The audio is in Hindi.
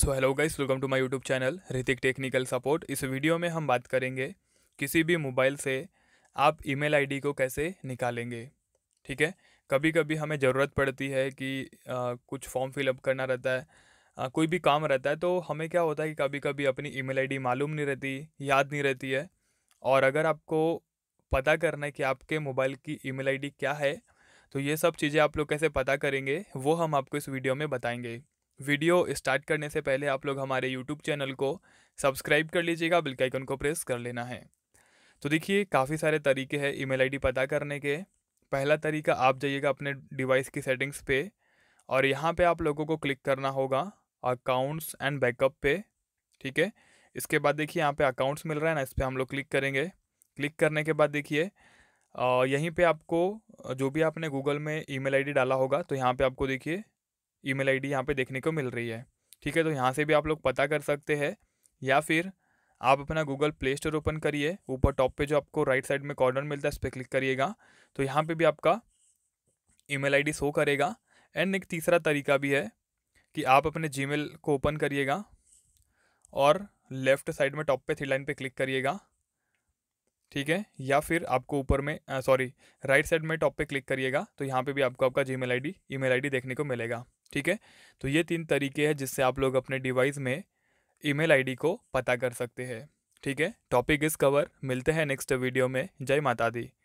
so hello guys welcome to my YouTube channel Hritik technical support इस वीडियो में हम बात करेंगे किसी भी मोबाइल से आप ईमेल आईडी को कैसे निकालेंगे ठीक है कभी कभी हमें ज़रूरत पड़ती है कि आ, कुछ फॉर्म फिलअप करना रहता है आ, कोई भी काम रहता है तो हमें क्या होता है कि कभी कभी अपनी ई मेल मालूम नहीं रहती याद नहीं रहती है और अगर आपको पता करना है कि आपके मोबाइल की ई मेल क्या है तो ये सब चीज़ें आप लोग कैसे पता करेंगे वो हम आपको इस वीडियो में बताएंगे वीडियो स्टार्ट करने से पहले आप लोग हमारे यूट्यूब चैनल को सब्सक्राइब कर लीजिएगा बिल के आइकन को प्रेस कर लेना है तो देखिए काफ़ी सारे तरीके हैं ईमेल आईडी पता करने के पहला तरीका आप जाइएगा अपने डिवाइस की सेटिंग्स पे और यहाँ पे आप लोगों को क्लिक करना होगा अकाउंट्स एंड बैकअप पे ठीक है इसके बाद देखिए यहाँ पे अकाउंट्स मिल रहा है ना इस पर हम लोग क्लिक करेंगे क्लिक करने के बाद देखिए यहीं पर आपको जो भी आपने गूगल में ई मेल डाला होगा तो यहाँ पर आपको देखिए ईमेल आईडी यहाँ पे देखने को मिल रही है ठीक है तो यहाँ से भी आप लोग पता कर सकते हैं या फिर आप अपना गूगल प्ले स्टोर ओपन करिए ऊपर टॉप पे जो आपको राइट साइड में कॉर्नर मिलता है उस पर क्लिक करिएगा तो यहाँ पे भी आपका ईमेल आईडी शो करेगा एंड एक तीसरा तरीका भी है कि आप अपने जीमेल को ओपन करिएगा और लेफ्ट साइड में टॉप पे थ्री लाइन पे क्लिक करिएगा ठीक है या फिर आपको ऊपर में सॉरी राइट साइड में टॉप पे क्लिक करिएगा तो यहाँ पे भी आपको आपका जी मेल आई डी देखने को मिलेगा ठीक है तो ये तीन तरीके हैं जिससे आप लोग अपने डिवाइस में ईमेल आईडी को पता कर सकते हैं ठीक है टॉपिक इस कवर मिलते हैं नेक्स्ट वीडियो में जय माता दी